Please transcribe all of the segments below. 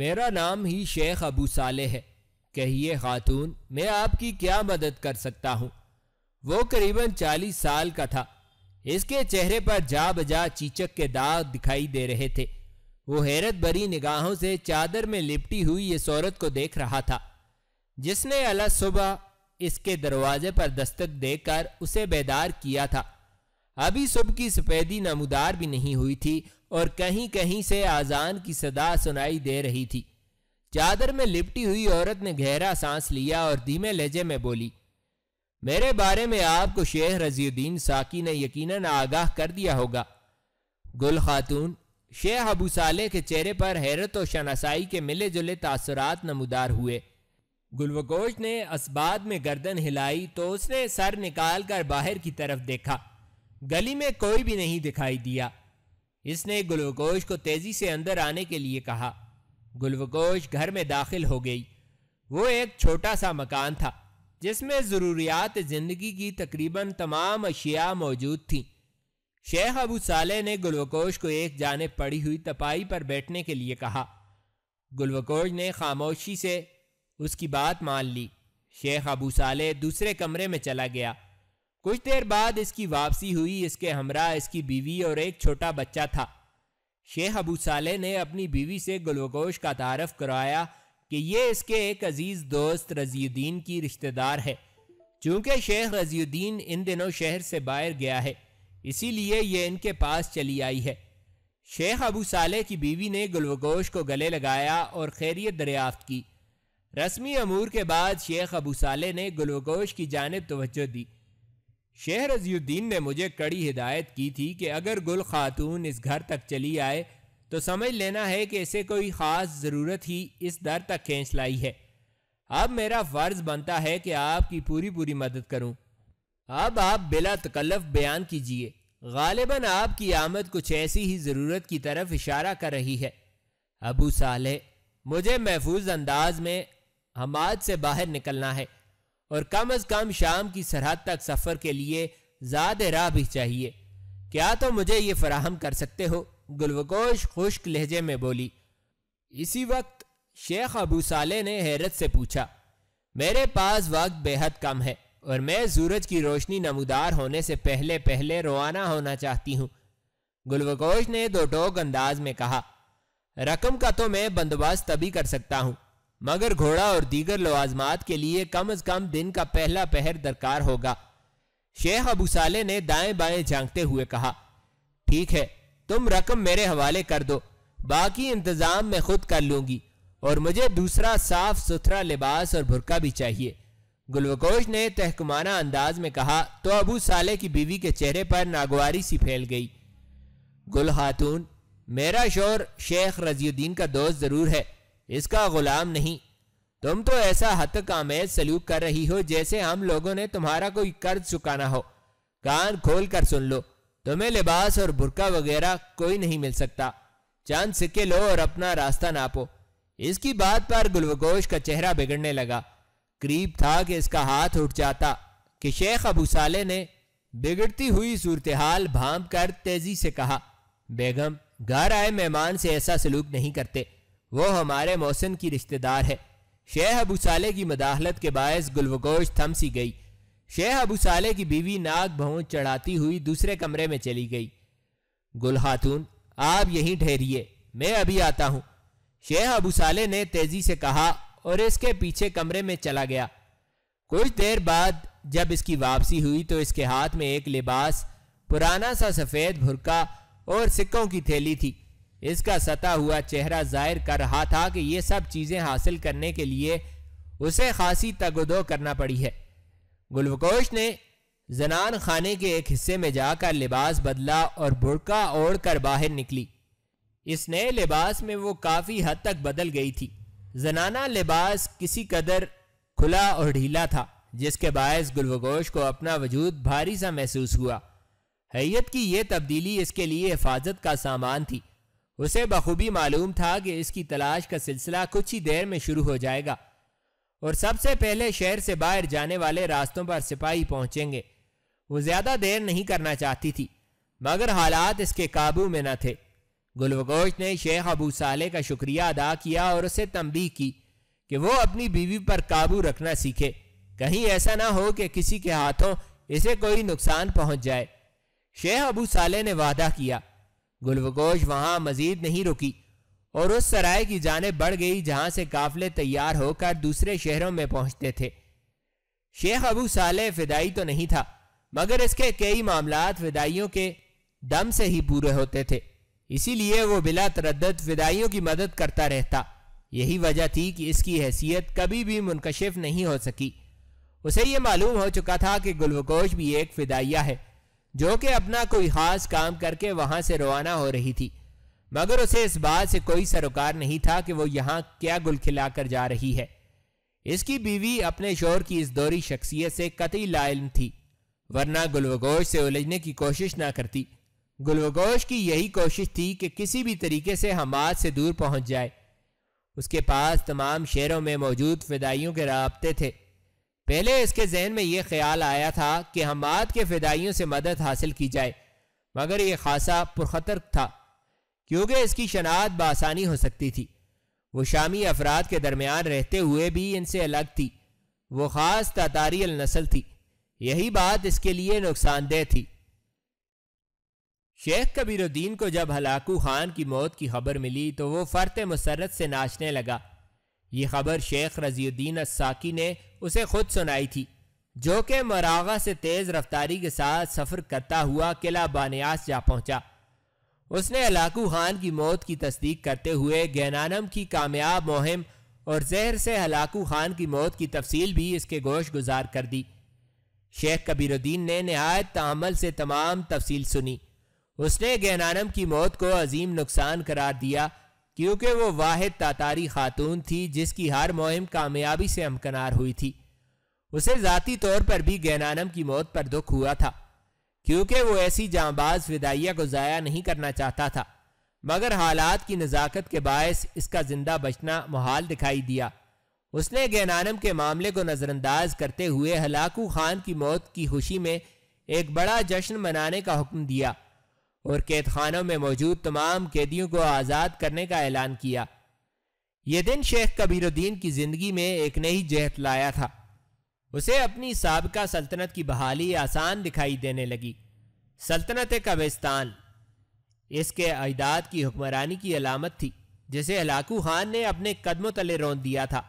मेरा नाम ही शेख अबू साले है कहिए खातून मैं आपकी क्या मदद कर सकता हूँ वो करीबन चालीस साल का था इसके चेहरे पर जा बजा चीचक के दाग दिखाई दे रहे थे वो हैरत भरी निगाहों से चादर में लिपटी हुई इस औरत को देख रहा था जिसने अला सुबह इसके दरवाजे पर दस्तक देकर उसे बेदार किया था अभी सुबह की सफेदी नमदार भी नहीं हुई थी और कहीं कहीं से आजान की सदा सुनाई दे रही थी चादर में लिपटी हुई औरत ने गहरा सांस लिया और धीमे लहजे में बोली मेरे बारे में आपको शेख रजीउद्दीन साकी ने यकीनन आगाह कर दिया होगा गुल खातून शेख अबू साले के चेहरे पर हैरत और शनासाई के मिले जुले तासरात नमदार हुए गुलवकोश ने इस्बाद में गर्दन हिलाई तो उसने सर निकाल कर बाहर की तरफ देखा गली में कोई भी नहीं दिखाई दिया इसने गुलवकोश को तेजी से अंदर आने के लिए कहा गुलवकोश घर में दाखिल हो गई वो एक छोटा सा मकान था जिसमें ज़रूरियात ज़िंदगी की तकरीबन तमाम अशिया मौजूद थीं शेख अबू साले ने गुलवकोश को एक जाने पड़ी हुई तपाई पर बैठने के लिए कहा गुलवकोश ने खामोशी से उसकी बात मान ली शेख अबू साले दूसरे कमरे में चला गया कुछ देर बाद इसकी वापसी हुई इसके हमरा इसकी बीवी और एक छोटा बच्चा था शेख अबू साले ने अपनी बीवी से गुलगोश का तारफ करवाया कि ये इसके एक अजीज़ दोस्त रजियुद्दीन की रिश्तेदार है चूँकि शेख रजियुद्दीन इन दिनों शहर से बाहर गया है इसीलिए ये इनके पास चली आई है शेख अबू साले की बीवी ने गुलगोश को गले लगाया और खैरियत दरियाफ्त की रस्मी अमूर के बाद शेख अबू साले ने गुलगोश की जानब तोज्जो दी शेह रजियुद्दीन ने मुझे कड़ी हिदायत की थी कि अगर गुल खातून इस घर तक चली आए तो समझ लेना है कि इसे कोई ख़ास ज़रूरत ही इस दर तक खींच लाई है अब मेरा फ़र्ज़ बनता है कि आपकी पूरी पूरी मदद करूं। अब आप बिला तकल्फ बयान कीजिए गालिबा आपकी आमद कुछ ऐसी ही ज़रूरत की तरफ इशारा कर रही है अबू साले मुझे महफूज अंदाज में हमाद से बाहर निकलना है और कम अज कम शाम की सरहद तक सफ़र के लिए ज़्यादा राह भी चाहिए क्या तो मुझे ये फराहम कर सकते हो गुलवकोश खुश्क लहजे में बोली इसी वक्त शेख अबू साले ने हैरत से पूछा मेरे पास वक्त बेहद कम है और मैं सूरज की रोशनी नमदार होने से पहले पहले रवाना होना चाहती हूँ गुलवकोश ने दो टोक अंदाज में कहा रकम का तो मैं बंदोबस्त तभी कर सकता हूँ मगर घोड़ा और दीगर लवाजमात के लिए कम अज कम दिन का पहला पहर दरकार होगा शेख अबू साले ने दाएं बाएं झांकते हुए कहा ठीक है तुम रकम मेरे हवाले कर दो बाकी इंतजाम मैं खुद कर लूंगी और मुझे दूसरा साफ सुथरा लिबास और भुरका भी चाहिए गुलवकोश ने तहकुमाना अंदाज में कहा तो अबू साले की बीवी के चेहरे पर नागवारी सी फैल गई गुल खातून मेरा शोर शेख रजीउद्दीन का दोस्त ज़रूर है इसका गुलाम नहीं तुम तो ऐसा हत कामेज सलूक कर रही हो जैसे हम लोगों ने तुम्हारा कोई कर्ज चुकाना हो कान खोल कर सुन लो तुम्हें लिबास और बुरका वगैरह कोई नहीं मिल सकता चांद सिक्के लो और अपना रास्ता नापो इसकी बात पर गुलवगोश का चेहरा बिगड़ने लगा करीब था कि इसका हाथ उठ जाता कि शेख अबू साले ने बिगड़ती हुई सूरत हाल भाप कर तेजी से कहा बेगम घर आए मेहमान से ऐसा सलूक नहीं करते वो हमारे मौसन की रिश्तेदार है शेह अबू साले की मदाहलत के बायस गुलवगोश थम सी गई शेह अबू साले की बीवी नाग भवन चढ़ाती हुई दूसरे कमरे में चली गई गुल खातून आप यहीं ठहरिए मैं अभी आता हूँ शेह अबू साले ने तेजी से कहा और इसके पीछे कमरे में चला गया कुछ देर बाद जब इसकी वापसी हुई तो इसके हाथ में एक लिबास पुराना सा सफ़ेद भुरका और सिक्कों की थैली थी इसका सता हुआ चेहरा जाहिर कर रहा था कि ये सब चीज़ें हासिल करने के लिए उसे खासी तगदो करना पड़ी है गुलवकोश ने जनान खाने के एक हिस्से में जाकर लिबास बदला और बुरका ओढ़ कर बाहर निकली इस नए लिबास में वो काफ़ी हद तक बदल गई थी जनाना लिबास किसी कदर खुला और ढीला था जिसके बायस गुलवगोश को अपना वजूद भारी सा महसूस हुआ हैत की यह तब्दीली इसके लिए हिफाजत का सामान थी उसे बखूबी मालूम था कि इसकी तलाश का सिलसिला कुछ ही देर में शुरू हो जाएगा और सबसे पहले शहर से बाहर जाने वाले रास्तों पर सिपाही पहुंचेंगे वो ज्यादा देर नहीं करना चाहती थी मगर हालात इसके काबू में न थे गुलवगोश ने शेख अबू साले का शुक्रिया अदा किया और उसे तंबी की कि वो अपनी बीवी पर काबू रखना सीखे कहीं ऐसा ना हो कि किसी के हाथों इसे कोई नुकसान पहुंच जाए शेख अबू साले ने वादा किया गुलवकोश वहां मजीद नहीं रुकी और उस सराय की जाने बढ़ गई जहां से काफले तैयार होकर दूसरे शहरों में पहुंचते थे शेख अबू साले फिदाई तो नहीं था मगर इसके कई मामला फिदाइयों के दम से ही पूरे होते थे इसीलिए वो बिला तरद फिदाइयों की मदद करता रहता यही वजह थी कि इसकी हैसियत कभी भी मुनकशिफ नहीं हो सकी उसे ये मालूम हो चुका था कि गुलवकोश भी एक फिदाइया है जो कि अपना कोई खास काम करके वहां से रवाना हो रही थी मगर उसे इस बात से कोई सरोकार नहीं था कि वो यहाँ क्या गुल खिलाकर जा रही है इसकी बीवी अपने शोर की इस दौरी शख्सियत से कतई लाइल थी वरना गुलवगोश से उलझने की कोशिश ना करती गुलवगोश की यही कोशिश थी कि किसी भी तरीके से हमाद से दूर पहुंच जाए उसके पास तमाम शहरों में मौजूद फिदाइयों के रबते थे पहले इसके जहन में यह ख्याल आया था कि हमाद के फिदाइयों से मदद हासिल की जाए मगर यह खासा पुरखतर था क्योंकि इसकी शनात बसानी हो सकती थी वो शामी अफराद के दरमियान रहते हुए भी इनसे अलग थी वो ख़ास तातारी नस्ल थी यही बात इसके लिए नुकसानदेह थी शेख कबीरुद्दीन को जब हलाकू खान की मौत की खबर मिली तो वो फ़र्त मसरत से नाचने लगा ये खबर शेख रजीउद्दीन असाकी ने उसे खुद सुनाई थी जो कि मरागा से तेज़ रफ्तारी के साथ सफ़र करता हुआ किला बानियास जा पहुंचा उसने अलाकू खान की मौत की तस्दीक करते हुए गहनानम की कामयाब मुहिम और जहर से हलाकू खान की मौत की तफसील भी इसके गोश गुजार कर दी शेख कबीरुद्दीन ने नहायत तमल से तमाम तफसील सुनी उसने गहनानम की मौत को अजीम नुकसान करार दिया क्योंकि वो वाहिद तातारी खातून थी जिसकी हर मुहिम कामयाबी से अमकनार हुई थी उसे ज़ाती तौर पर भी गैनानम की मौत पर दुख हुआ था क्योंकि वो ऐसी जांबाज विदाइया को ज़ाया नहीं करना चाहता था मगर हालात की नज़ाकत के बायस इसका ज़िंदा बचना मुहाल दिखाई दिया उसने गैनानम के मामले को नज़रअंदाज करते हुए हलाकू खान की मौत की खुशी में एक बड़ा जश्न मनाने का हुक्म दिया और कैद खानों में मौजूद तमाम कैदियों को आज़ाद करने का ऐलान किया यह दिन शेख कबीरुद्दीन की ज़िंदगी में एक नई जहत लाया था उसे अपनी सबका सल्तनत की बहाली आसान दिखाई देने लगी सल्तनत कब्रिस्तान इसके अजदाद की हुक्मरानी की अलामत थी जिसे हलाकू खान ने अपने कदमों तले रौन दिया था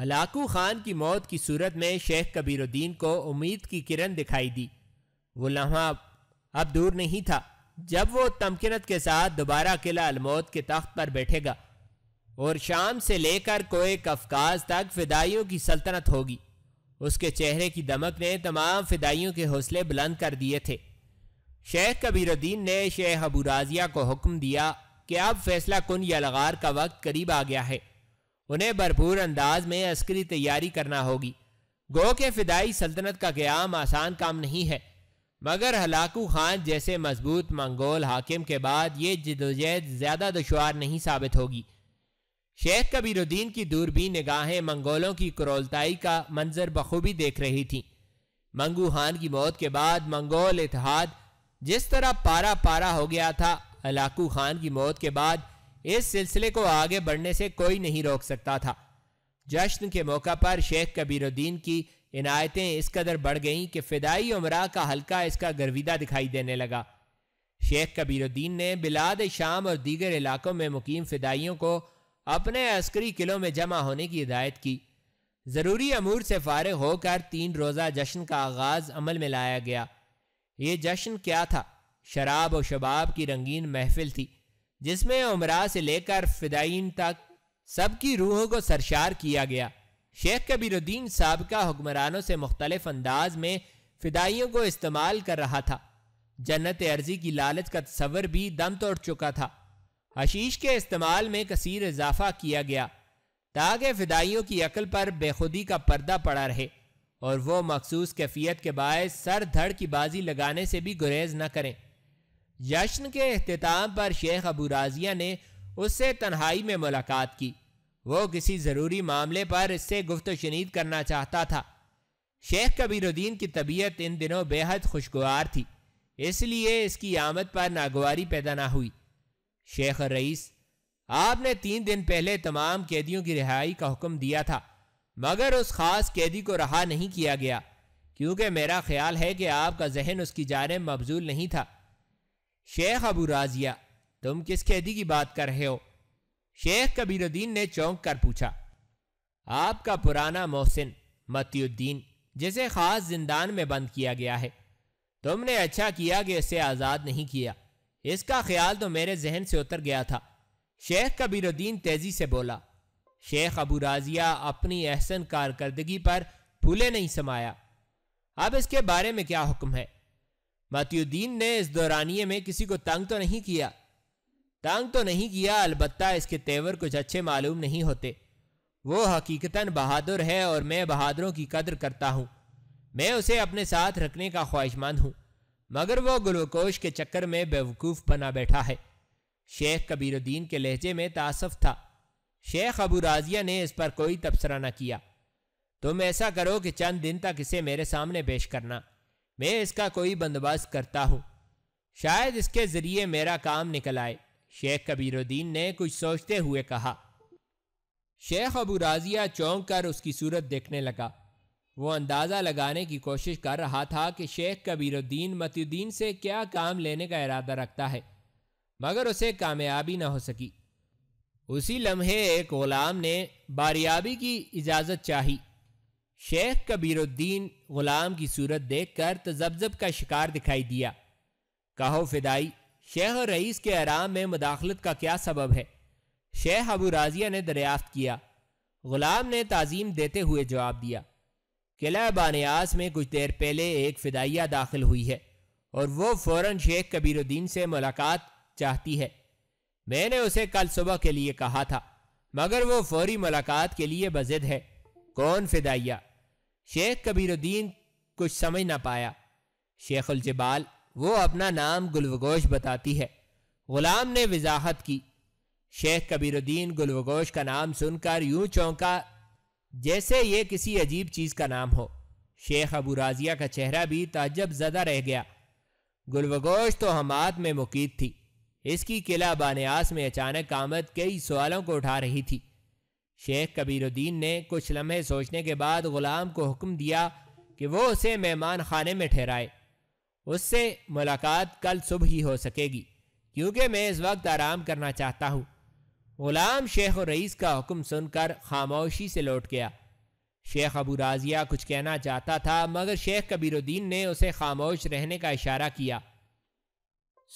हलाकू खान की मौत की सूरत में शेख कबीरुद्दीन को उम्मीद की किरण दिखाई दी वो लम्हा अब दूर नहीं था जब वो तमकिनत के साथ दोबारा किला अलमौत के तख्त पर बैठेगा और शाम से लेकर कोई कफकाज तक फिदाइयों की सल्तनत होगी उसके चेहरे की दमक ने तमाम फिदाइयों के हौसले बुलंद कर दिए थे शेख कबीरुद्दीन ने शेख राजिया को हुक्म दिया कि अब फैसला कुन या लगार का वक्त करीब आ गया है उन्हें भरपूर अंदाज में अस्करी तैयारी करना होगी गो के फिदाई सल्तनत का क्याम आसान काम नहीं है मगर हलाकू खान जैसे मजबूत मंगोल हाकिम के बाद ये जदोजहद ज़्यादा दुशवार नहीं साबित होगी शेख कबीरुद्दीन की दूरबीन निगाहें मंगोलों की क्रोलताई का मंजर बखूबी देख रही थीं मंगू खान की मौत के बाद मंगोल इतिहाद जिस तरह पारा पारा हो गया था हलाकू खान की मौत के बाद इस सिलसिले को आगे बढ़ने से कोई नहीं रोक सकता था जश्न के मौका पर शेख कबीरुद्दीन की इनायतें इस कदर बढ़ गईं कि फिदाई उमरा का हल्का इसका गर्विदा दिखाई देने लगा शेख कबीरुद्दीन ने बिलाद शाम और दीगर इलाकों में मुकीम फिदाइयों को अपने अस्करी किलों में जमा होने की हिदायत की ज़रूरी अमूर से फारग होकर तीन रोज़ा जश्न का आगाज़ अमल में लाया गया ये जश्न क्या था शराब और शबाब की रंगीन महफिल थी जिसमें उमरा से लेकर फिदाइन तक सबकी रूहों को सरशार किया गया शेख कबीरुद्दीन सबका हुक्मरानों से मुख्तलिफ अंदाज में फिदाइयों को इस्तेमाल कर रहा था जन्नत अर्जी की लालच का तस्वर भी दम तोड़ चुका था हशीश के इस्तेमाल में कसर इजाफा किया गया ताकि फिदाइयों की अकल पर बेखुदी का पर्दा पड़ा रहे और वह मखसूस कैफियत के बायस सर धड़ की बाजी लगाने से भी गुरेज न करें जश्न के अहतमाम पर शेख अबू राजिया ने उससे तन्हाई में मुलाकात की वो किसी ज़रूरी मामले पर इससे गुफ्त शनीद करना चाहता था शेख कबीरुद्दीन की तबीयत इन दिनों बेहद खुशगवार थी इसलिए इसकी आमद पर नागवारी पैदा ना हुई शेख रईस आपने तीन दिन पहले तमाम कैदियों की रिहाई का हुक्म दिया था मगर उस खास कैदी को रहा नहीं किया गया क्योंकि मेरा ख्याल है कि आपका जहन उसकी जानब मबजूल नहीं था शेख अबू राजिया तुम किस कैदी की बात कर रहे हो शेख कबीरुद्दीन ने चौंक कर पूछा आपका पुराना मोहसिन मतियुद्दीन जिसे खास जिंदान में बंद किया गया है तुमने अच्छा किया कि इसे आज़ाद नहीं किया इसका ख्याल तो मेरे जहन से उतर गया था शेख कबीरुद्दीन तेज़ी से बोला शेख अबू राजिया अपनी अहसन कारकर्दगी पर फूले नहीं समाया अब इसके बारे में क्या हुक्म है मतियुद्दीन ने इस दौरानिए में किसी को तंग तो नहीं किया तंग तो नहीं किया अलबत्ता इसके तेवर कुछ अच्छे मालूम नहीं होते वो हकीकतन बहादुर है और मैं बहादुरों की कदर करता हूँ मैं उसे अपने साथ रखने का ख्वाहिशमंद हूँ मगर वह गुलकोश के चक्कर में बेवकूफ़ बना बैठा है शेख कबीरुद्दीन के लहजे में तासफ था शेख अबू राजिया ने इस पर कोई तबसरा न किया तुम ऐसा करो कि चंद दिन तक इसे मेरे सामने पेश करना मैं इसका कोई बंदोबस्त करता हूँ शायद इसके ज़रिए मेरा काम निकल आए शेख कबीरुद्दीन ने कुछ सोचते हुए कहा शेख अबू राजिया चौंक कर उसकी सूरत देखने लगा वो अंदाज़ा लगाने की कोशिश कर रहा था कि शेख कबीरुद्दीन मतुद्दीन से क्या काम लेने का इरादा रखता है मगर उसे कामयाबी न हो सकी उसी लम्हे एक ग़ुलाम ने बारियाबी की इजाज़त चाही शेख कबीरुद्दीन ग़ुलाम की सूरत देख कर तजब्जब का शिकार दिखाई दिया कहो फिदाई शेख और रईस के आराम में मुदाखलत का क्या सबब है शेख अबू राजिया ने दरियाफ्त किया गुलाम ने ताज़ीम देते हुए जवाब दिया किला बानियास में कुछ देर पहले एक फिदाइया दाखिल हुई है और वो फौरन शेख कबीरुद्दीन से मुलाकात चाहती है मैंने उसे कल सुबह के लिए कहा था मगर वो फौरी मुलाकात के लिए बजिद है कौन फिदाइया शेख कबीरुद्दीन कुछ समझ ना पाया शेखुलजबाल वो अपना नाम गुलवगोश बताती है गुलाम ने वजाहत की शेख कबीरुद्दीन गुलवगोश का नाम सुनकर यूं चौंका जैसे ये किसी अजीब चीज़ का नाम हो शेख अबू राजिया का चेहरा भी ताजब ज़दा रह गया गुलवगोश तो हमात में मुकीद थी इसकी किला बानयास में अचानक आमद कई सवालों को उठा रही थी शेख कबीरुद्दीन ने कुछ लम्हे सोचने के बाद ग़ुलाम को हुक्म दिया कि वो उसे मेहमान खाने में ठहराए उससे मुलाकात कल सुबह ही हो सकेगी क्योंकि मैं इस वक्त आराम करना चाहता हूँ ग़ुलाम शेख और रईस का हुक्म सुनकर खामोशी से लौट गया शेख अबू राजिया कुछ कहना चाहता था मगर शेख कबीरुद्दीन ने उसे खामोश रहने का इशारा किया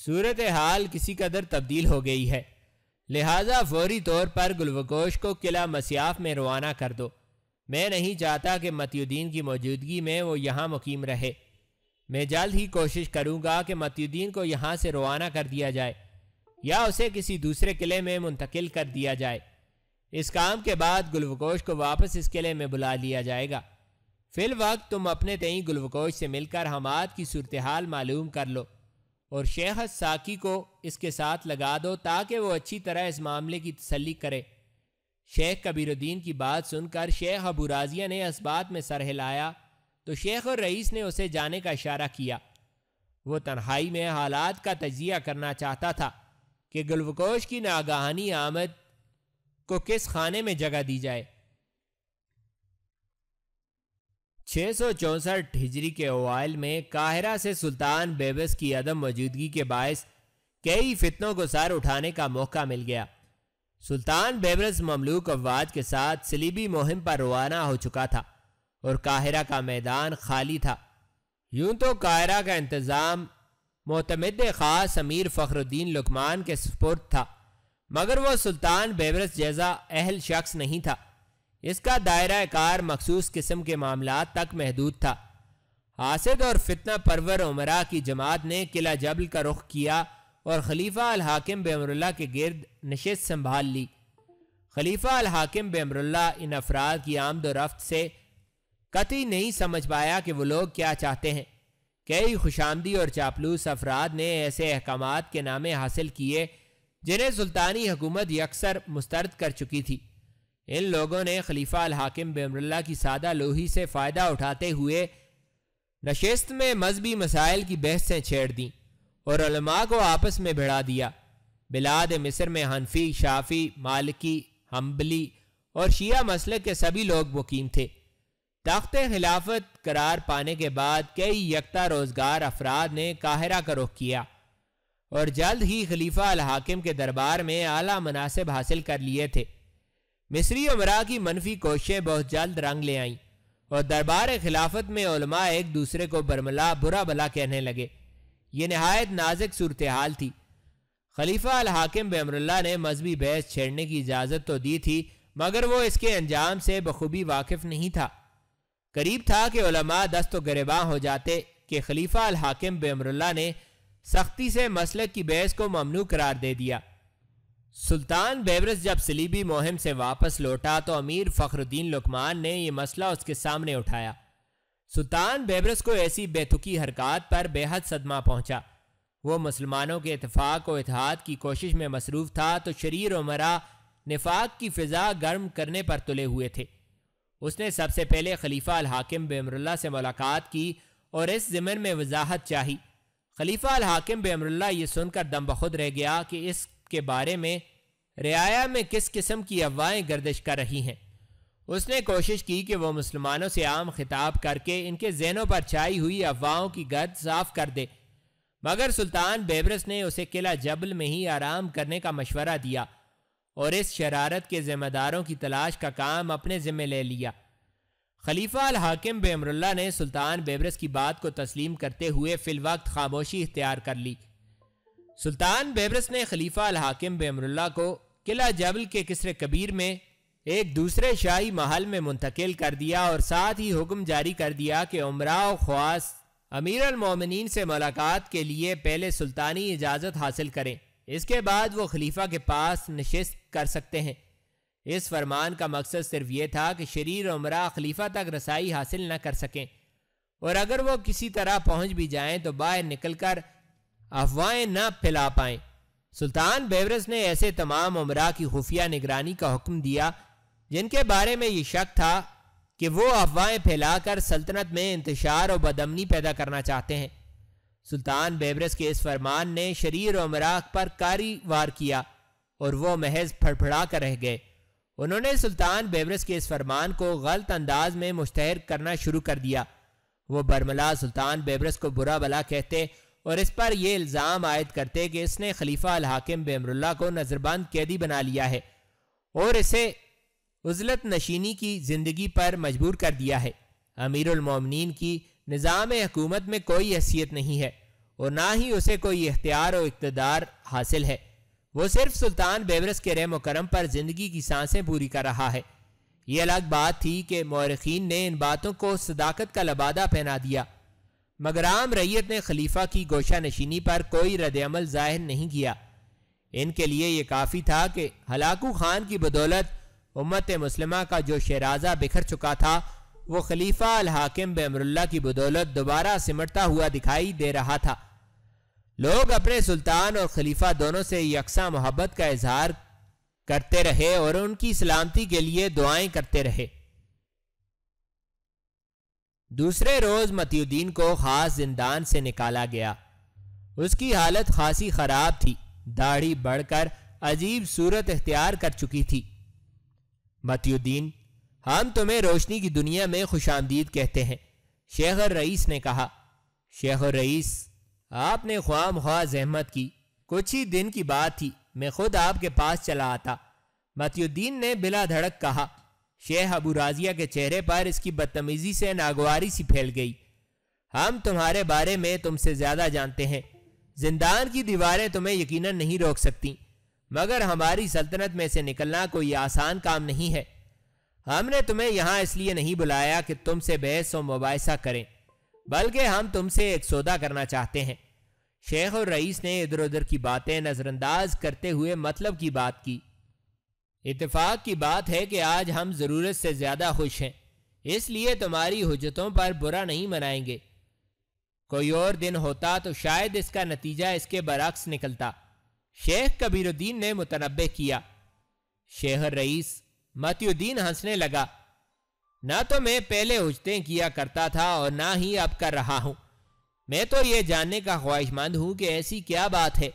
सूरत हाल किसी कदर तब्दील हो गई है लिहाजा फौरी तौर पर गुलवकोश को किला मसियाफ में रवाना कर दो मैं नहीं चाहता कि मतियुद्दीन की मौजूदगी में वो यहाँ मुकीम रहे मैं जल्द ही कोशिश करूंगा कि मतुद्दीन को यहाँ से रवाना कर दिया जाए या उसे किसी दूसरे किले में मुंतकिल कर दिया जाए इस काम के बाद गुलवकोश को वापस इस किले में बुला लिया जाएगा फिल वक्त तुम अपने तई गुलवकोश से मिलकर हमाद की सूरत हाल मालूम कर लो और शेख साकी को इसके साथ लगा दो ताकि वो अच्छी तरह इस मामले की तसली करे शेख कबीरुद्दीन की बात सुनकर शेख अबू राजिया ने इस बात में सर हिलाया तो शेख और रईस ने उसे जाने का इशारा किया वो तन्हाई में हालात का तजिया करना चाहता था कि गुलवकोश की नागहानी आमद को किस खाने में जगह दी जाए छः सौ चौंसठ हिजरी के ओवाइल में काहिरा से सुल्तान बेबस की अदम मौजूदगी के बायस कई फितनों को सार उठाने का मौका मिल गया सुल्तान बेबरस ममलूक अववाद के साथ सलीबी मुहिम पर रवाना हो चुका था और काहिरा का मैदान खाली था यूं तो कायरा का इंतज़ाम मोतमद ख़ास अमीर फ़खरुद्दीन लुकमान के सपुर्द था मगर वह सुल्तान बेबरस जैसा अहल शख्स नहीं था इसका दायरा कार मखसूस किस्म के मामला तक महदूद था हासिद और फितना परवर उमरा की जमात ने किला जबल का रुख किया और खलीफा अल हाकिम बेमरुल्ला के गिरद नशस्त संभाल ली खलीफा अल हाकिम बेमरुल्ला इन अफराद की आमदोरफ्त से कतई नहीं समझ पाया कि वो लोग क्या चाहते हैं कई खुशामदी और चापलूस अफराद ने ऐसे अहकाम के नामे हासिल किए जिन्हें सुल्तानी हुकूमत यकसर मुस्तरद कर चुकी थी इन लोगों ने खलीफा अल हाकिम बेमरल्ला की सादा लोही से फ़ायदा उठाते हुए नशस्त में मजहबी मसाइल की बहसें छेड़ दीं और को आपस में भिड़ा दिया बिलाद मिस्र में हनफी शाफी मालिकी हम्बली और शिया मसल के सभी लोग मुकीम थे तख्त खिलाफत करार पाने के बाद कई यकता रोजगार अफराद ने काहरा का रुख किया और जल्द ही खलीफा अल हाकिम के दरबार में आला मनासिब हासिल कर लिए थे मिस्री उमरा की मनफी कोशिशें बहुत जल्द रंग ले आईं और दरबार खिलाफत में उलमा एक दूसरे को बरमला बुरा भला कहने लगे ये नहायत नाजुक सूरत हाल थी खलीफा अल हाकिम बेमरुल्ला ने मजहबी बहस छेड़ने की इजाज़त तो दी थी मगर वो इसके अंजाम से बखूबी वाकिफ नहीं था करीब था कि दस्त व गरेबा हो जाते कि खलीफा अल हाकिम बेमरुल्ला ने सख्ती से मसलक की बहस को ममनू करार दे दिया सुल्तान बेबरस जब सलीबी मुहिम से वापस लौटा तो अमीर फ़खरुद्दीन लुकमान ने यह मसला उसके सामने उठाया सुल्तान बेबरस को ऐसी बेतुकी हरकत पर बेहद सदमा पहुंचा वो मुसलमानों के इतफाक़ और इतिहाद की कोशिश में मसरूफ़ था तो शरीर उमरा निफाक की फ़िज़ा गर्म करने पर तुले हुए थे उसने सबसे पहले खलीफा अल हाकिम बेमरुल्ला से मुलाकात की और इस ज़िमन में वजाहत चाही खलीफा अल हाकिम बेमरुल्ला ये सुनकर दम बखुद रह गया कि इसके बारे में रियाया में किस किस्म की अफवाहें गर्दिश कर रही हैं उसने कोशिश की कि वह मुसलमानों से आम खिताब करके इनके जहनों पर छाई हुई अफवाहों की गर्द साफ कर दे मगर सुल्तान बेबरस ने उसे किला जबल में ही आराम करने का मशवरा दिया और इस शरारत के जिम्मेदारों की तलाश का काम अपने ज़िम्मे ले लिया खलीफा अल हाकिम बेमरुल्ला ने सुल्तान बेबरस की बात को तस्लीम करते हुए फिलवक्त खामोशी इख्तियार कर ली सुल्तान बेबरस ने खलीफा अल हाकिम बेमरुल्ला को किला जबल के किसरे कबीर में एक दूसरे शाही महल में मुंतकिल कर दिया और साथ ही हुक्म जारी कर दिया कि उमरा ख्वास अमीर मोमिन से मुलाकात के लिए पहले सुल्तानी इजाज़त हासिल करें इसके बाद वो खलीफा के पास नशस्त कर सकते हैं इस फरमान का मकसद सिर्फ ये था कि शरीर उमरा खलीफा तक रसाई हासिल न कर सकें और अगर वह किसी तरह पहुंच भी जाए तो बाहर निकलकर अफवाहें न फैला पाएं सुल्तान बेवरस ने ऐसे तमाम उमरा की खुफिया निगरानी का हुक्म दिया जिनके बारे में ये शक था कि वो अफवाहें फैलाकर सल्तनत में इंतशार और बदमनी पैदा करना चाहते हैं सुल्तान बेबरस के इस फरमान ने शरीर और पर कारी वार किया और वो महज फड़फड़ा कर रह गए उन्होंने सुल्तान बेबरस के इस फरमान को गलत अंदाज में मुश्तहर करना शुरू कर दिया वो बर्मला सुल्तान बेबरस को बुरा भला कहते और इस पर यह इल्ज़ाम आयद करते कि इसने खलीफा अलहाकिम बेमरुल्ला को नज़रबंद कैदी बना लिया है और इसे उजलत नशीनी की ज़िंदगी पर मजबूर कर दिया है अमीरमिन की निज़ाम हुकूमत में कोई हैसियत नहीं है और ना ही उसे कोई इख्तियार और इकतदार हासिल है वो सिर्फ सुल्तान बेबरस के रहम करम पर जिंदगी की सांसें पूरी कर रहा है यह अलग बात थी कि मौरखीन ने इन बातों को सदाकत का लबादा पहना दिया मगर आम रैयत ने खलीफा की गोशा नशीनी पर कोई रदल जाहिर नहीं किया इनके लिए ये काफ़ी था कि हलाकू खान की बदौलत उम्मत मुसलमा का जो शराजा बिखर चुका था वो खलीफा अलहाकिम बमरुल्ला की बदौलत दोबारा सिमटता हुआ दिखाई दे रहा था लोग अपने सुल्तान और खलीफा दोनों से यकसा मोहब्बत का इजहार करते रहे और उनकी सलामती के लिए दुआएं करते रहे दूसरे रोज मतियुद्दीन को खास जिंदान से निकाला गया उसकी हालत खासी खराब थी दाढ़ी बढ़कर अजीब सूरत इख्तियार कर चुकी थी मतियुद्दीन हम तुम्हें रोशनी की दुनिया में खुश कहते हैं शेखर रईस ने कहा शेखर रईस आपने ख्वाम ख्वा जहमत की कुछ ही दिन की बात थी मैं खुद आपके पास चला आता मतियुद्दीन ने बिला धड़क कहा शेख अबू राजिया के चेहरे पर इसकी बदतमीजी से नागवारी सी फैल गई हम तुम्हारे बारे में तुमसे ज़्यादा जानते हैं जिंदान की दीवारें तुम्हें यकीनन नहीं रोक सकती मगर हमारी सल्तनत में से निकलना कोई आसान काम नहीं है हमने तुम्हें यहां इसलिए नहीं बुलाया कि तुमसे बहस व मुबासा करें बल्कि हम तुमसे एक सौदा करना चाहते हैं शेख और रईस ने इधर उधर की बातें नज़रअंदाज करते हुए मतलब की बात की इतफाक की बात है कि आज हम ज़रूरत से ज़्यादा खुश हैं इसलिए तुम्हारी हजतों पर बुरा नहीं मनाएंगे कोई और दिन होता तो शायद इसका नतीजा इसके बरक्स निकलता शेख कबीरुद्दीन ने मुतनबे किया शेख रईस मतियुद्दीन हंसने लगा ना तो मैं पहले उजते किया करता था और ना ही अब कर रहा हूँ मैं तो ये जानने का ख्वाहिशमंद हूँ कि ऐसी क्या बात है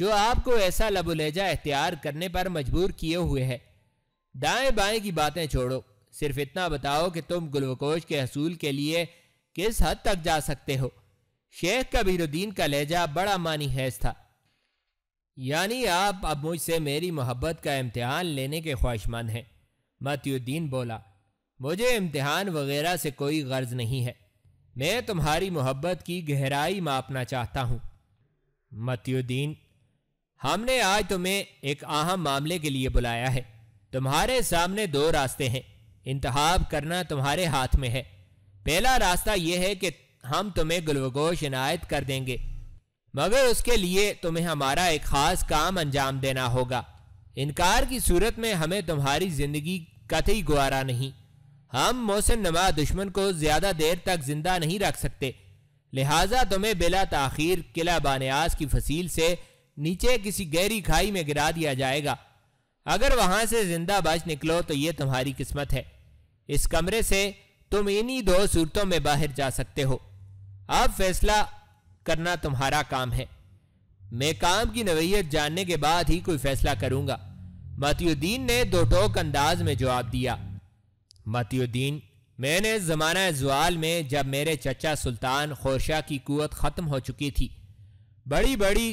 जो आपको ऐसा लबुलहजा इख्तियार करने पर मजबूर किए हुए है दाएं बाएं की बातें छोड़ो सिर्फ इतना बताओ कि तुम गुलवकोश के हसूल के लिए किस हद तक जा सकते हो शेख कबीरुद्दीन का लहजा बड़ा मानी हैज था यानी आप अब मुझसे मेरी मोहब्बत का इम्तहान लेने के ख्वाहिशमंद हैं मतियुद्दीन बोला मुझे इम्तिहान वगैरह से कोई गर्ज नहीं है मैं तुम्हारी मोहब्बत की गहराई मापना चाहता हूँ मतियुद्दीन हमने आज तुम्हें एक अहम मामले के लिए बुलाया है तुम्हारे सामने दो रास्ते हैं इंतहाब करना तुम्हारे हाथ में है पहला रास्ता यह है कि हम तुम्हें गुलवगोश इनायत कर देंगे मगर उसके लिए तुम्हें हमारा एक ख़ास काम अंजाम देना होगा इनकार की सूरत में हमें तुम्हारी ज़िंदगी कतई गुआरा नहीं हम मोहसिन नमा दुश्मन को ज्यादा देर तक जिंदा नहीं रख सकते लिहाजा तुम्हें बिला तखिर किला बान्याज की फसील से नीचे किसी गहरी खाई में गिरा दिया जाएगा अगर वहां से जिंदा बच निकलो तो ये तुम्हारी किस्मत है इस कमरे से तुम इन्हीं दो सूरतों में बाहर जा सकते हो अब फैसला करना तुम्हारा काम है मैं काम की नवीयत जानने के बाद ही कोई फैसला करूंगा मतियुद्दीन ने दो टोक अंदाज में जवाब दिया मतियुद्दीन मैंने ज़माना जुआल में जब मेरे चचा सुल्तान खोशा की कुत ख़त्म हो चुकी थी बड़ी बड़ी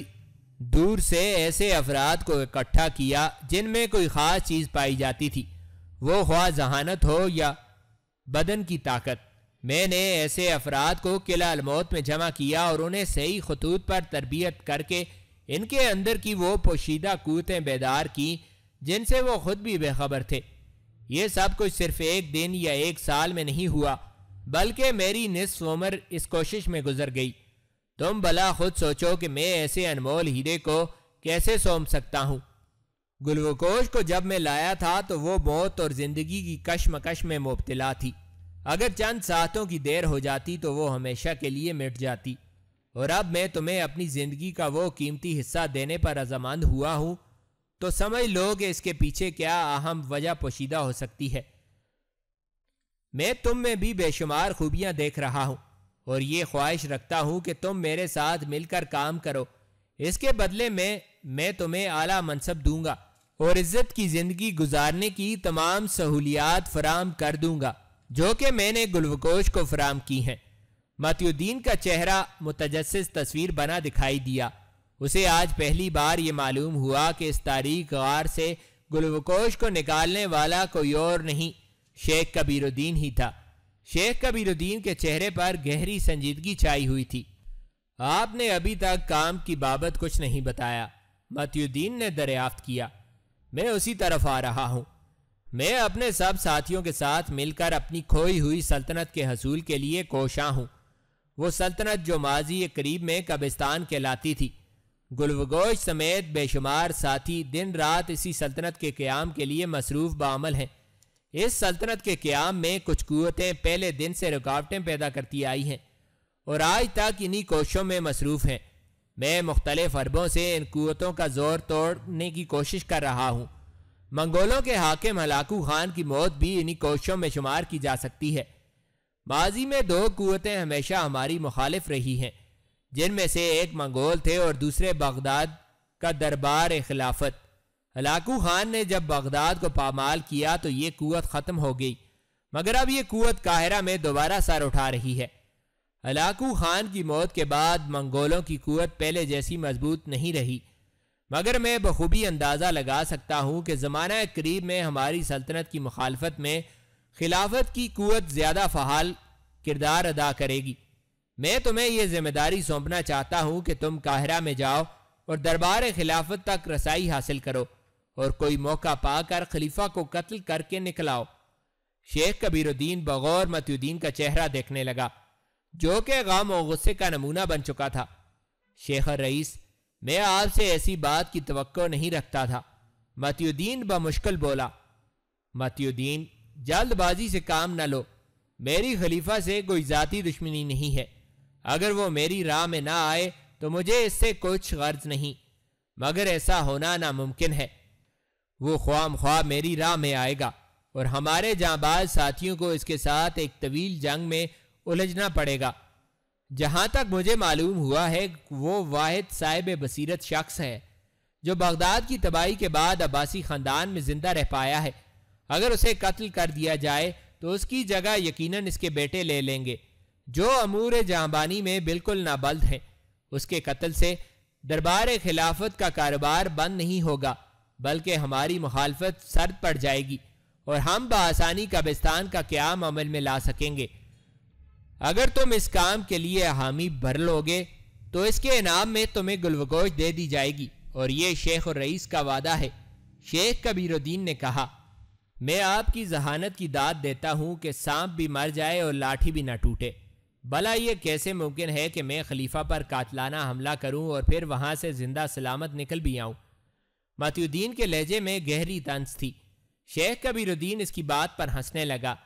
दूर से ऐसे अफराद को इकट्ठा किया जिनमें कोई ख़ास चीज़ पाई जाती थी वो ख्वा जहानत हो या बदन की ताकत मैंने ऐसे अफराद को किला अलमौत में जमा किया और उन्हें सही खतूत पर तरबियत करके इनके अंदर की वो पोशीदा कुतें बेदार की जिनसे वो खुद भी बेखबर थे ये सब कुछ सिर्फ एक दिन या एक साल में नहीं हुआ बल्कि मेरी निसफ उम्र इस कोशिश में गुजर गई तुम भला खुद सोचो कि मैं ऐसे अनमोल हीरे को कैसे सौंप सकता हूँ गुलवकोश को जब मैं लाया था तो वो मौत और ज़िंदगी की कशमकश में मुबतला थी अगर चंद सातों की देर हो जाती तो वो हमेशा के लिए मिट जाती और अब मैं तुम्हें अपनी ज़िंदगी का वो कीमती हिस्सा देने पर रजामंद हुआ हूँ तो समझ लो कि इसके पीछे क्या अहम वजह पोशीदा हो सकती है मैं तुम में भी बेशुमार खूबियां देख रहा हूं और ये ख्वाहिश रखता हूं कि तुम मेरे साथ मिलकर काम करो इसके बदले में मैं तुम्हें आला मनसब दूंगा और इज्जत की ज़िंदगी गुजारने की तमाम सहूलियात फराम कर दूंगा जो कि मैंने गुलवकोश को फराम की हैं मतुद्दीन का चेहरा मुतजस तस्वीर बना दिखाई दिया उसे आज पहली बार ये मालूम हुआ कि इस तारीख गार से गुलवकोश को निकालने वाला कोई और नहीं शेख कबीरुद्दीन ही था शेख कबीरुद्दीन के चेहरे पर गहरी संजीदगी छाई हुई थी आपने अभी तक काम की बाबत कुछ नहीं बताया मतुद्दीन ने दरियाफ्त किया मैं उसी तरफ आ रहा हूँ मैं अपने सब साथियों के साथ मिलकर अपनी खोई हुई सल्तनत के हसूल के लिए कोशां हूँ वो सल्तनत जो माजी करीब में कबिस्तान कहलाती थी गुलवगोश समेत बेशुमार साथी दिन रात इसी सल्तनत के क्याम के लिए मसरूफ़ बामल हैं इस सल्तनत के क्याम में कुछ कुतें पहले दिन से रुकावटें पैदा करती आई हैं और आज तक इन्हीं कोशों में मसरूफ़ हैं मैं मुख्तलिफ अरबों से इन कुतों का जोर तोड़ने की कोशिश कर रहा हूँ मंगोलों के हाकिम हलाकू खान की मौत भी इन्हीं कोशों में शुमार की जा सकती है माजी में दो कुतें हमेशा हमारी मुखालिफ रही हैं जिनमें से एक मंगोल थे और दूसरे बगदाद का दरबार खिलाफत हलाकू खान ने जब बगदाद को पामाल किया तो ये कुत ख़त्म हो गई मगर अब यह कुत काहिरा में दोबारा सर उठा रही है हलाकू खान की मौत के बाद मंगोलों की कुत पहले जैसी मजबूत नहीं रही मगर मैं बखूबी अंदाज़ा लगा सकता हूँ कि ज़माना करीब में हमारी सल्तनत की मुखालफत में खिलाफत की कुत ज़्यादा फ़हाल किरदार अदा करेगी मैं तुम्हें यह जिम्मेदारी सौंपना चाहता हूं कि तुम काहिरा में जाओ और दरबार खिलाफत तक रसाई हासिल करो और कोई मौका पाकर खलीफा को कत्ल करके निकलाओ शेख कबीरुद्दीन बगौर मतुद्दीन का चेहरा देखने लगा जो कि गम और गुस्से का नमूना बन चुका था शेख रईस मैं आपसे ऐसी बात की तो नहीं रखता था मतुद्दीन बमुश्किल बोला मतुद्दीन जल्दबाजी से काम न लो मेरी खलीफा से कोई ज़ाती दुश्मनी नहीं है अगर वो मेरी राह में ना आए तो मुझे इससे कुछ गर्ज नहीं मगर ऐसा होना नामुमकिन है वो ख्वाम ख्वा मेरी राह में आएगा और हमारे जांबाज साथियों को इसके साथ एक तवील जंग में उलझना पड़ेगा जहाँ तक मुझे मालूम हुआ है वो वाहिद साहिब बसीरत शख्स है जो बगदाद की तबाही के बाद अब्बासी ख़ानदान में ज़िंदा रह पाया है अगर उसे कत्ल कर दिया जाए तो उसकी जगह यकीनन इसके बेटे ले लेंगे जो अमूर जाबानी में बिल्कुल नाबल्द हैं उसके कत्ल से दरबार खिलाफत का कारोबार बंद नहीं होगा बल्कि हमारी मुखालफत सर्द पड़ जाएगी और हम बसानी कब्रिस्तान का क्याम अमल में ला सकेंगे अगर तुम इस काम के लिए हामी भर लोगे तो इसके इनाम में तुम्हें गुलवगोश दे दी जाएगी और ये शेख और रईस का वादा है शेख कबीरुद्दीन ने कहा मैं आपकी जहानत की दाद देता हूँ कि सांप भी मर जाए और लाठी भी ना टूटे भला ये कैसे मुमकिन है कि मैं खलीफा पर कातलाना हमला करूं और फिर वहां से जिंदा सलामत निकल भी आऊं मत्युद्दीन के लहजे में गहरी तंज थी शेख कबीरुद्दीन इसकी बात पर हंसने लगा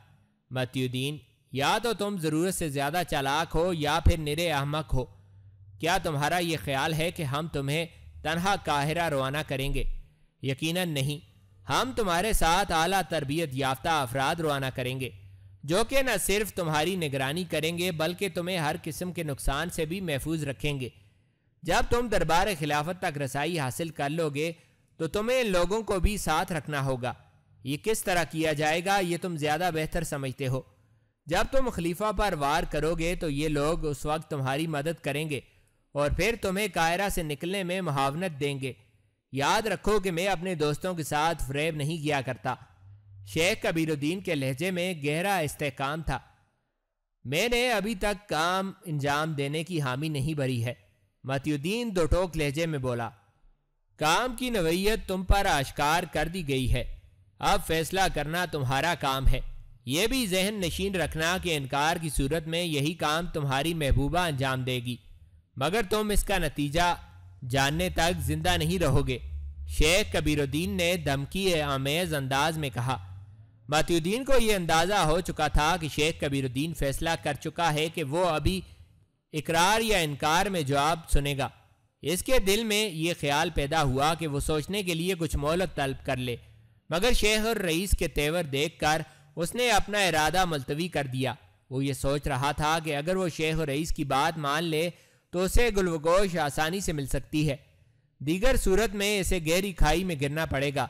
मतियुद्दीन या तो तुम ज़रूरत से ज़्यादा चालाक हो या फिर निरे अहमक हो क्या तुम्हारा ये ख्याल है कि हम तुम्हें तनहा काहिरा रवाना करेंगे यकीनन नहीं हम तुम्हारे साथ आला तरबियत याफ्ता अफराद रवाना करेंगे जो कि न सिर्फ तुम्हारी निगरानी करेंगे बल्कि तुम्हें हर किस्म के नुकसान से भी महफूज रखेंगे जब तुम दरबार खिलाफत तक रसाई हासिल कर लोगे तो तुम्हें इन लोगों को भी साथ रखना होगा ये किस तरह किया जाएगा ये तुम ज़्यादा बेहतर समझते हो जब तुम खलीफा पर वार करोगे तो ये लोग उस वक्त तुम्हारी मदद करेंगे और फिर तुम्हें कायरा से निकलने में महावनत देंगे याद रखो कि मैं अपने दोस्तों के साथ फ्रेब नहीं किया करता शेख कबीरुद्दीन के लहजे में गहरा इस्तेकाम था मैंने अभी तक काम अंजाम देने की हामी नहीं भरी है मतियुद्दीन दो टोक लहजे में बोला काम की नवैयत तुम पर आश्कार कर दी गई है अब फैसला करना तुम्हारा काम है यह भी जहन नशीन रखना कि इनकार की सूरत में यही काम तुम्हारी महबूबा अंजाम देगी मगर तुम इसका नतीजा जानने तक जिंदा नहीं रहोगे शेख कबीरुद्दीन ने धमकी आमेज अंदाज में कहा मतीुद्दीन को यह अंदाज़ा हो चुका था कि शेख कबीरुद्दीन फैसला कर चुका है कि वो अभी इकरार या इनकार में जवाब सुनेगा इसके दिल में ये ख्याल पैदा हुआ कि वो सोचने के लिए कुछ मोहलत तलब कर ले मगर शेख और रईस के तेवर देख कर उसने अपना इरादा मुलतवी कर दिया वो ये सोच रहा था कि अगर वो शेख और रईस की बात मान ले तो उसे गुलवगोश आसानी से मिल सकती है दीगर सूरत में इसे गहरी खाई में गिरना पड़ेगा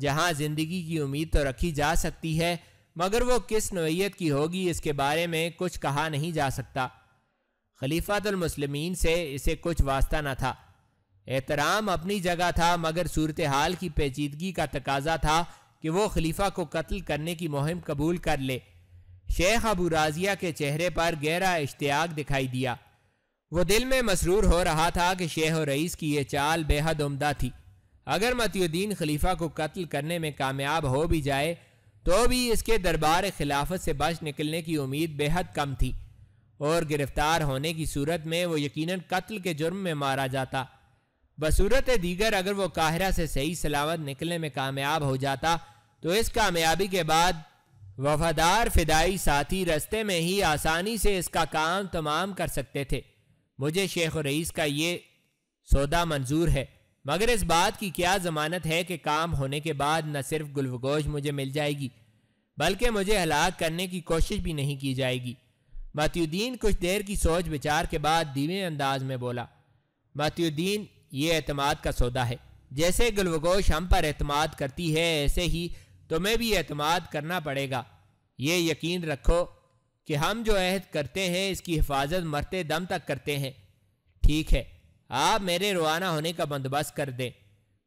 जहां जिंदगी की उम्मीद तो रखी जा सकती है मगर वो किस नोयत की होगी इसके बारे में कुछ कहा नहीं जा सकता खलीफातमसलमिन से इसे कुछ वास्ता न था एहतराम अपनी जगह था मगर सूरत हाल की पेचीदगी का तकाजा था कि वो खलीफा को कत्ल करने की मुहिम कबूल कर ले शेख अबू राजिया के चेहरे पर गहरा इश्तियाक दिखाई दिया वो दिल में मसरूर हो रहा था कि शेह रईस की यह चाल बेहद उमदा थी अगर मतियुद्दीन खलीफा को कत्ल करने में कामयाब हो भी जाए तो भी इसके दरबार खिलाफत से बच निकलने की उम्मीद बेहद कम थी और गिरफ्तार होने की सूरत में वो यकीनन कत्ल के जुर्म में मारा जाता बसूरत दीगर अगर वो काहरा से सही सलामत निकलने में कामयाब हो जाता तो इस कामयाबी के बाद वफादार फिदाई साथी रस्ते में ही आसानी से इसका काम तमाम कर सकते थे मुझे शेख रईस का ये सौदा मंजूर है मगर इस बात की क्या ज़मानत है कि काम होने के बाद न सिर्फ गुलवगोश मुझे मिल जाएगी बल्कि मुझे हलाक करने की कोशिश भी नहीं की जाएगी मतुद्दीन कुछ देर की सोच विचार के बाद दीवे अंदाज में बोला मतुद्दीन ये अतमाद का सौदा है जैसे गुलवगोश हम पर अतमाद करती है ऐसे ही तुम्हें भी अतमाद करना पड़ेगा ये यकीन रखो कि हम जो अहद करते हैं इसकी हिफाजत मरते दम तक करते हैं ठीक है आप मेरे रवाना होने का बंदोबस्त कर दें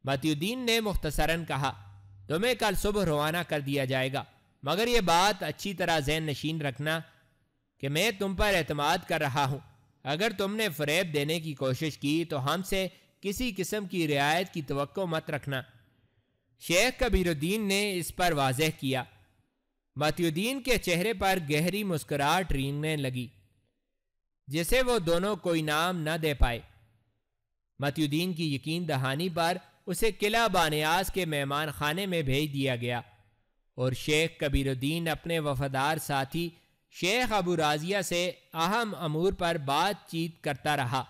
मतियुद्दीन ने मुख्तसरन कहा तुम्हें कल सुबह रवाना कर दिया जाएगा मगर यह बात अच्छी तरह जहन नशीन रखना कि मैं तुम पर अतमाद कर रहा हूँ अगर तुमने फरेब देने की कोशिश की तो हमसे किसी किस्म की रियायत की तो मत रखना शेख कबीरुद्दीन ने इस पर वाजह किया मतियुद्दीन के चेहरे पर गहरी मुस्कुराहट रींगने लगी जिसे वो दोनों कोई नाम न दे पाए मतुद्दीन की यकीन दहानी पर उसे किला बानियाज के मेहमान खाने में भेज दिया गया और शेख कबीरुद्दीन अपने वफादार साथी शेख अबू राजिया से अहम अमूर पर बातचीत करता रहा